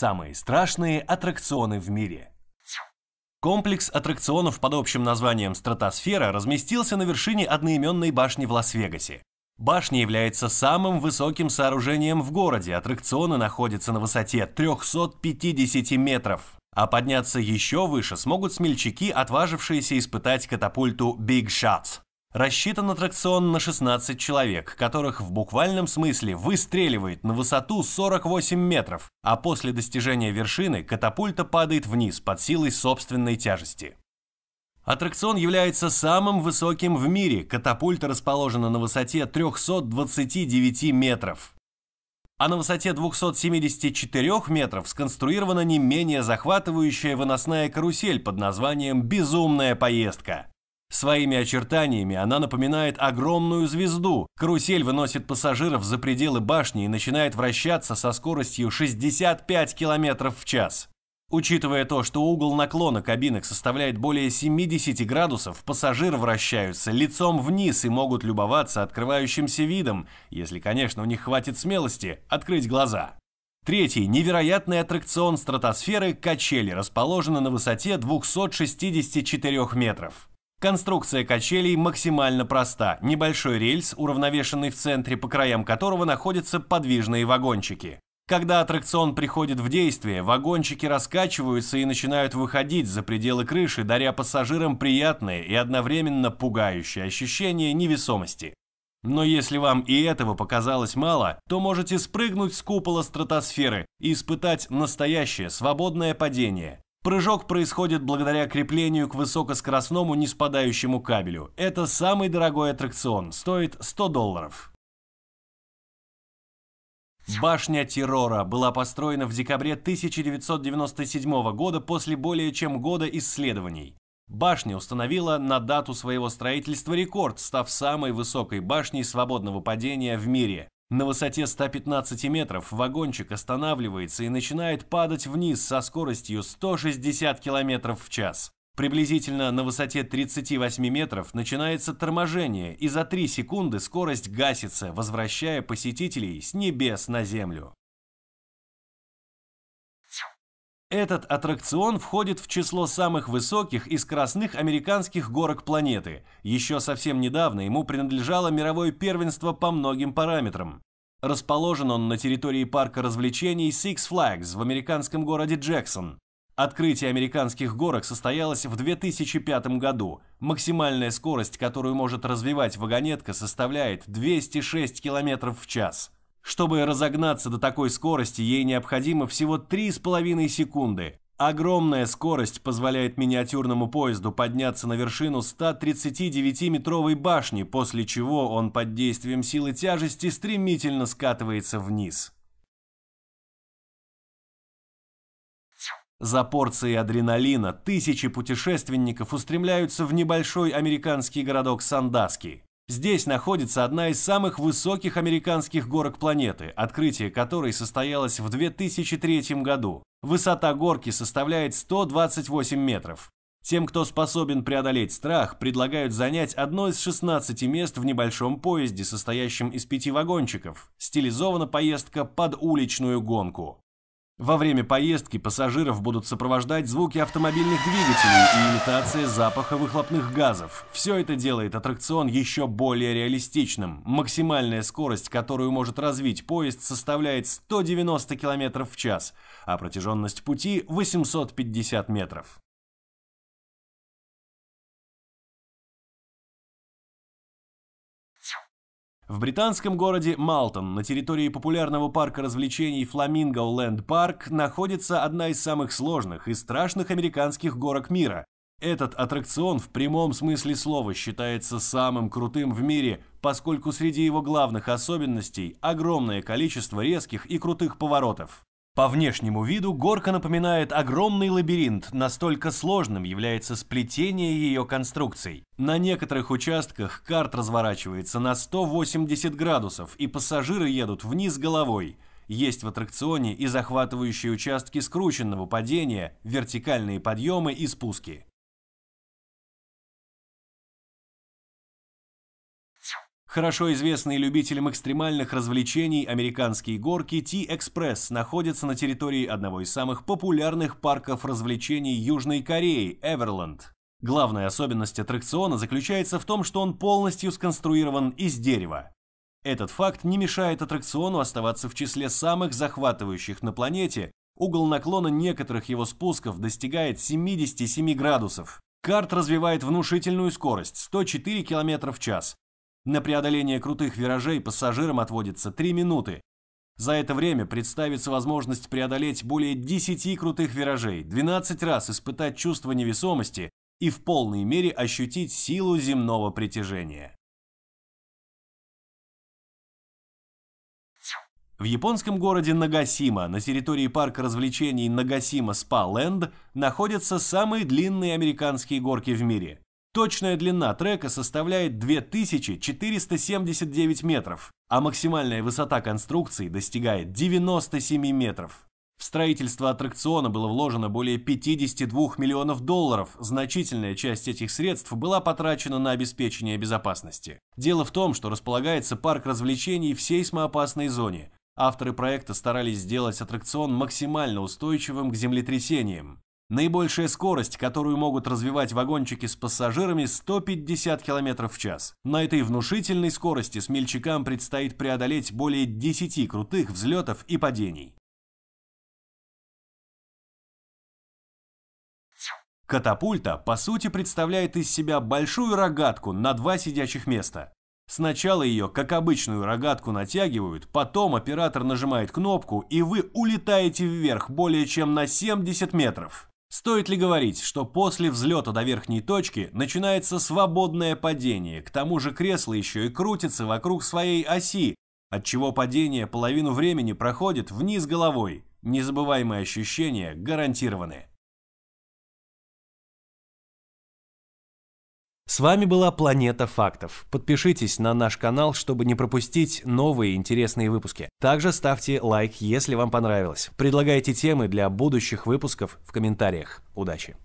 Самые страшные аттракционы в мире. Комплекс аттракционов под общим названием «Стратосфера» разместился на вершине одноименной башни в Лас-Вегасе. Башня является самым высоким сооружением в городе, аттракционы находятся на высоте 350 метров. А подняться еще выше смогут смельчаки, отважившиеся испытать катапульту «Биг Shots. Рассчитан аттракцион на 16 человек, которых в буквальном смысле выстреливает на высоту 48 метров, а после достижения вершины катапульта падает вниз под силой собственной тяжести. Аттракцион является самым высоким в мире. Катапульта расположена на высоте 329 метров. А на высоте 274 метров сконструирована не менее захватывающая выносная карусель под названием «Безумная поездка». Своими очертаниями она напоминает огромную звезду. Карусель выносит пассажиров за пределы башни и начинает вращаться со скоростью 65 км в час. Учитывая то, что угол наклона кабинок составляет более 70 градусов, пассажиры вращаются лицом вниз и могут любоваться открывающимся видом, если, конечно, у них хватит смелости открыть глаза. Третий невероятный аттракцион стратосферы – качели, расположены на высоте 264 метров. Конструкция качелей максимально проста. Небольшой рельс, уравновешенный в центре, по краям которого находятся подвижные вагончики. Когда аттракцион приходит в действие, вагончики раскачиваются и начинают выходить за пределы крыши, даря пассажирам приятные и одновременно пугающие ощущения невесомости. Но если вам и этого показалось мало, то можете спрыгнуть с купола стратосферы и испытать настоящее свободное падение. Прыжок происходит благодаря креплению к высокоскоростному неспадающему кабелю. Это самый дорогой аттракцион, стоит 100 долларов. Башня террора была построена в декабре 1997 года после более чем года исследований. Башня установила на дату своего строительства рекорд, став самой высокой башней свободного падения в мире. На высоте 115 метров вагончик останавливается и начинает падать вниз со скоростью 160 км в час. Приблизительно на высоте 38 метров начинается торможение, и за 3 секунды скорость гасится, возвращая посетителей с небес на землю. Этот аттракцион входит в число самых высоких из красных американских горок планеты. Еще совсем недавно ему принадлежало мировое первенство по многим параметрам. Расположен он на территории парка развлечений Six Flags в американском городе Джексон. Открытие американских горок состоялось в 2005 году. Максимальная скорость, которую может развивать вагонетка, составляет 206 км в час. Чтобы разогнаться до такой скорости, ей необходимо всего 3,5 секунды. Огромная скорость позволяет миниатюрному поезду подняться на вершину 139-метровой башни, после чего он под действием силы тяжести стремительно скатывается вниз. За порцией адреналина тысячи путешественников устремляются в небольшой американский городок Сандаски – Здесь находится одна из самых высоких американских горок планеты, открытие которой состоялось в 2003 году. Высота горки составляет 128 метров. Тем, кто способен преодолеть страх, предлагают занять одно из 16 мест в небольшом поезде, состоящем из пяти вагончиков. Стилизована поездка под уличную гонку. Во время поездки пассажиров будут сопровождать звуки автомобильных двигателей и имитация запаха выхлопных газов. Все это делает аттракцион еще более реалистичным. Максимальная скорость, которую может развить поезд, составляет 190 км в час, а протяженность пути 850 метров. В британском городе Малтон на территории популярного парка развлечений Фламинго Ленд Парк находится одна из самых сложных и страшных американских горок мира. Этот аттракцион в прямом смысле слова считается самым крутым в мире, поскольку среди его главных особенностей огромное количество резких и крутых поворотов. По внешнему виду горка напоминает огромный лабиринт, настолько сложным является сплетение ее конструкций. На некоторых участках карт разворачивается на 180 градусов, и пассажиры едут вниз головой. Есть в аттракционе и захватывающие участки скрученного падения, вертикальные подъемы и спуски. Хорошо известные любителям экстремальных развлечений американские горки T-Express находятся на территории одного из самых популярных парков развлечений Южной Кореи – Эверленд. Главная особенность аттракциона заключается в том, что он полностью сконструирован из дерева. Этот факт не мешает аттракциону оставаться в числе самых захватывающих на планете, угол наклона некоторых его спусков достигает 77 градусов. Карт развивает внушительную скорость – 104 км в час, на преодоление крутых виражей пассажирам отводится 3 минуты. За это время представится возможность преодолеть более 10 крутых виражей, 12 раз испытать чувство невесомости и в полной мере ощутить силу земного притяжения. В японском городе Нагасима на территории парка развлечений Нагасима Спа Ленд находятся самые длинные американские горки в мире. Точная длина трека составляет 2479 метров, а максимальная высота конструкции достигает 97 метров. В строительство аттракциона было вложено более 52 миллионов долларов, значительная часть этих средств была потрачена на обеспечение безопасности. Дело в том, что располагается парк развлечений в сейсмоопасной зоне. Авторы проекта старались сделать аттракцион максимально устойчивым к землетрясениям. Наибольшая скорость, которую могут развивать вагончики с пассажирами – 150 км в час. На этой внушительной скорости смельчакам предстоит преодолеть более 10 крутых взлетов и падений. Катапульта, по сути, представляет из себя большую рогатку на два сидячих места. Сначала ее, как обычную рогатку, натягивают, потом оператор нажимает кнопку, и вы улетаете вверх более чем на 70 метров. Стоит ли говорить, что после взлета до верхней точки начинается свободное падение, к тому же кресло еще и крутится вокруг своей оси, отчего падение половину времени проходит вниз головой. Незабываемые ощущения гарантированы. С вами была «Планета фактов». Подпишитесь на наш канал, чтобы не пропустить новые интересные выпуски. Также ставьте лайк, если вам понравилось. Предлагайте темы для будущих выпусков в комментариях. Удачи!